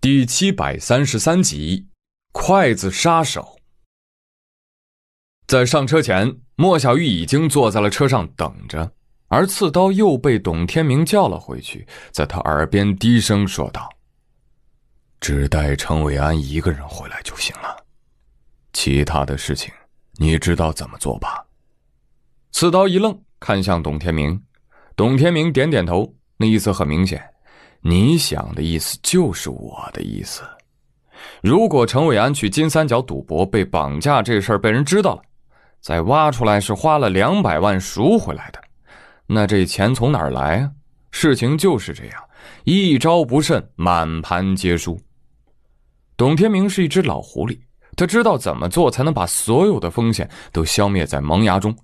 第七百三十三集，筷子杀手。在上车前，莫小玉已经坐在了车上等着，而刺刀又被董天明叫了回去，在他耳边低声说道：“只待程伟安一个人回来就行了，其他的事情你知道怎么做吧。”刺刀一愣，看向董天明，董天明点点头，那意思很明显。你想的意思就是我的意思。如果陈伟安去金三角赌博被绑架这事儿被人知道了，再挖出来是花了两百万赎回来的，那这钱从哪儿来啊？事情就是这样，一招不慎，满盘皆输。董天明是一只老狐狸，他知道怎么做才能把所有的风险都消灭在萌芽中，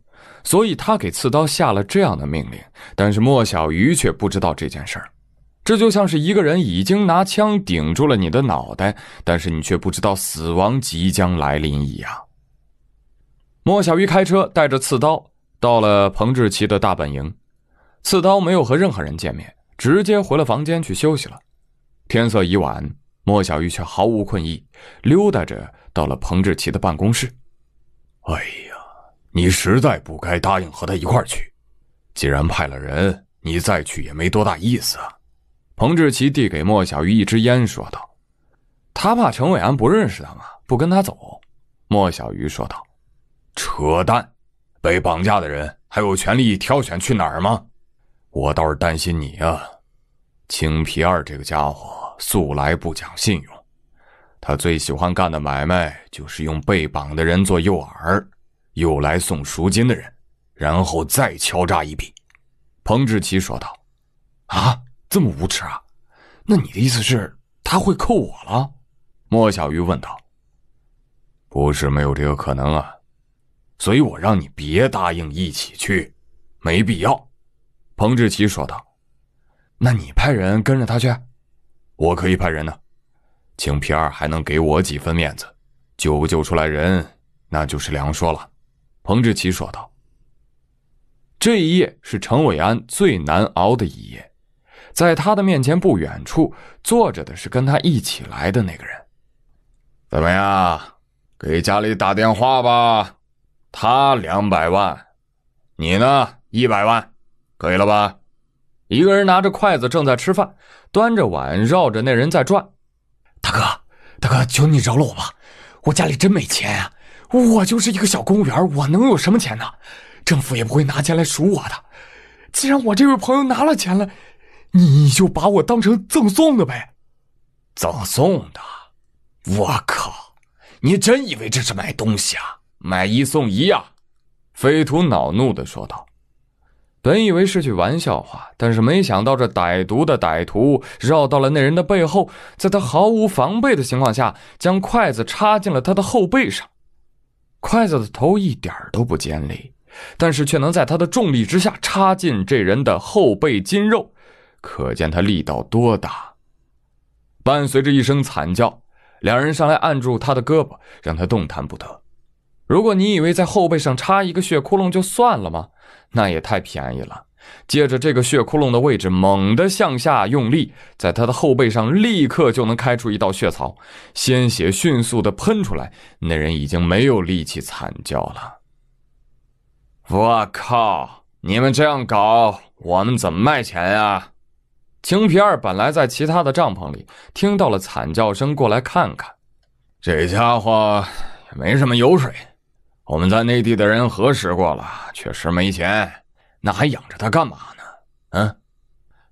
所以他给刺刀下了这样的命令。但是莫小鱼却不知道这件事儿。这就像是一个人已经拿枪顶住了你的脑袋，但是你却不知道死亡即将来临一样。莫小鱼开车带着刺刀到了彭志奇的大本营，刺刀没有和任何人见面，直接回了房间去休息了。天色已晚，莫小鱼却毫无困意，溜达着到了彭志奇的办公室。哎呀，你实在不该答应和他一块去。既然派了人，你再去也没多大意思啊。彭志奇递给莫小鱼一支烟，说道：“他怕陈伟安不认识他吗？不跟他走？”莫小鱼说道：“扯淡！被绑架的人还有权利挑选去哪儿吗？我倒是担心你啊，青皮二这个家伙素来不讲信用，他最喜欢干的买卖就是用被绑的人做诱饵，诱来送赎金的人，然后再敲诈一笔。”彭志奇说道：“啊？”这么无耻啊！那你的意思是，他会扣我了？莫小鱼问道。不是没有这个可能啊，所以我让你别答应一起去，没必要。”彭志奇说道。“那你派人跟着他去，我可以派人呢，请皮二还能给我几分面子？救不救出来人，那就是两说了。”彭志奇说道。这一夜是程伟安最难熬的一夜。在他的面前不远处坐着的是跟他一起来的那个人。怎么样，给家里打电话吧。他两百万，你呢一百万，可以了吧？一个人拿着筷子正在吃饭，端着碗绕着那人在转。大哥，大哥，求你饶了我吧！我家里真没钱啊！我就是一个小公务员，我能有什么钱呢？政府也不会拿钱来赎我的。既然我这位朋友拿了钱了。你就把我当成赠送的呗，赠送的，我靠！你真以为这是买东西啊？买一送一呀！匪徒恼怒的说道。本以为是句玩笑话，但是没想到这歹毒的歹徒绕到了那人的背后，在他毫无防备的情况下，将筷子插进了他的后背上。筷子的头一点都不尖利，但是却能在他的重力之下插进这人的后背筋肉。可见他力道多大！伴随着一声惨叫，两人上来按住他的胳膊，让他动弹不得。如果你以为在后背上插一个血窟窿就算了吗？那也太便宜了！借着这个血窟窿的位置，猛地向下用力，在他的后背上立刻就能开出一道血槽，鲜血迅速的喷出来。那人已经没有力气惨叫了。我靠！你们这样搞，我们怎么卖钱呀？青皮儿本来在其他的帐篷里听到了惨叫声，过来看看。这家伙也没什么油水，我们在内地的人核实过了，确实没钱，那还养着他干嘛呢？嗯，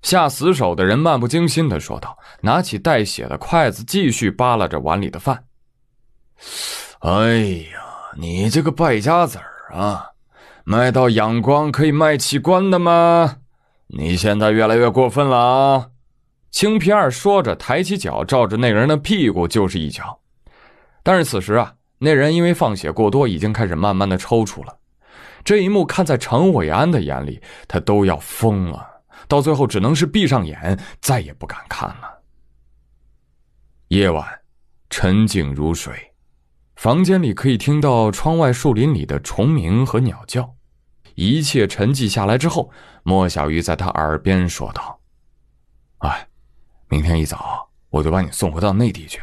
下死手的人漫不经心地说道，拿起带血的筷子继续扒拉着碗里的饭。哎呀，你这个败家子儿啊，卖到仰光可以卖器官的吗？你现在越来越过分了啊！青皮二说着，抬起脚照着那人的屁股就是一脚。但是此时啊，那人因为放血过多，已经开始慢慢的抽搐了。这一幕看在陈伟安的眼里，他都要疯了，到最后只能是闭上眼，再也不敢看了。夜晚，沉静如水，房间里可以听到窗外树林里的虫鸣和鸟叫。一切沉寂下来之后，莫小鱼在他耳边说道：“哎，明天一早我就把你送回到内地去，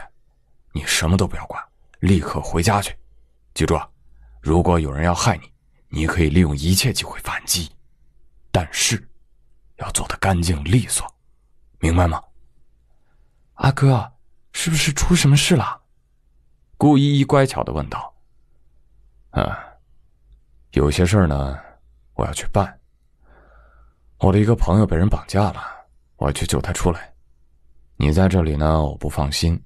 你什么都不要管，立刻回家去。记住，如果有人要害你，你可以利用一切机会反击，但是要做的干净利索，明白吗？”阿哥，是不是出什么事了？”顾依依乖巧的问道。“啊，有些事儿呢。”我要去办，我的一个朋友被人绑架了，我要去救他出来。你在这里呢，我不放心。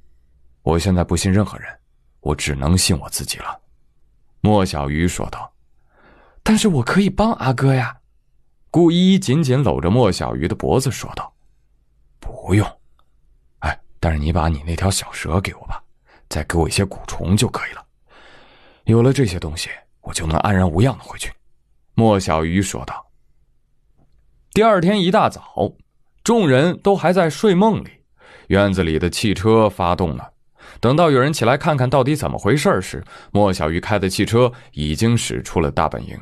我现在不信任何人，我只能信我自己了。”莫小鱼说道。“但是我可以帮阿哥呀。”顾依依紧紧搂着莫小鱼的脖子说道。“不用，哎，但是你把你那条小蛇给我吧，再给我一些蛊虫就可以了。有了这些东西，我就能安然无恙的回去。”莫小鱼说道：“第二天一大早，众人都还在睡梦里，院子里的汽车发动了。等到有人起来看看到底怎么回事时，莫小鱼开的汽车已经驶出了大本营。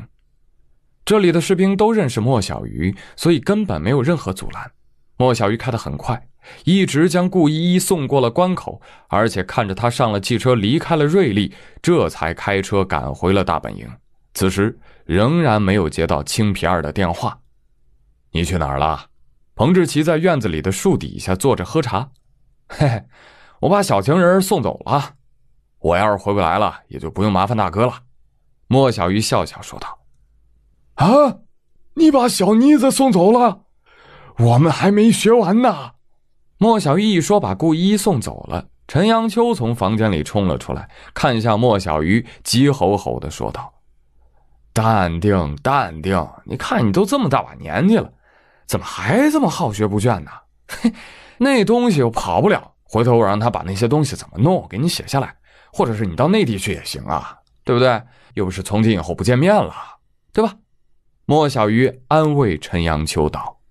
这里的士兵都认识莫小鱼，所以根本没有任何阻拦。莫小鱼开的很快，一直将顾依依送过了关口，而且看着他上了汽车离开了瑞丽，这才开车赶回了大本营。”此时仍然没有接到青皮二的电话，你去哪儿了？彭志奇在院子里的树底下坐着喝茶。嘿嘿，我把小情人送走了。我要是回不来了，也就不用麻烦大哥了。莫小鱼笑笑说道：“啊，你把小妮子送走了？我们还没学完呢。”莫小鱼一说把顾依依送走了，陈阳秋从房间里冲了出来，看向莫小鱼，急吼吼的说道。淡定，淡定！你看你都这么大把年纪了，怎么还这么好学不倦呢？嘿，那东西又跑不了，回头我让他把那些东西怎么弄，给你写下来，或者是你到内地去也行啊，对不对？又不是从今以后不见面了，对吧？莫小鱼安慰陈阳秋道。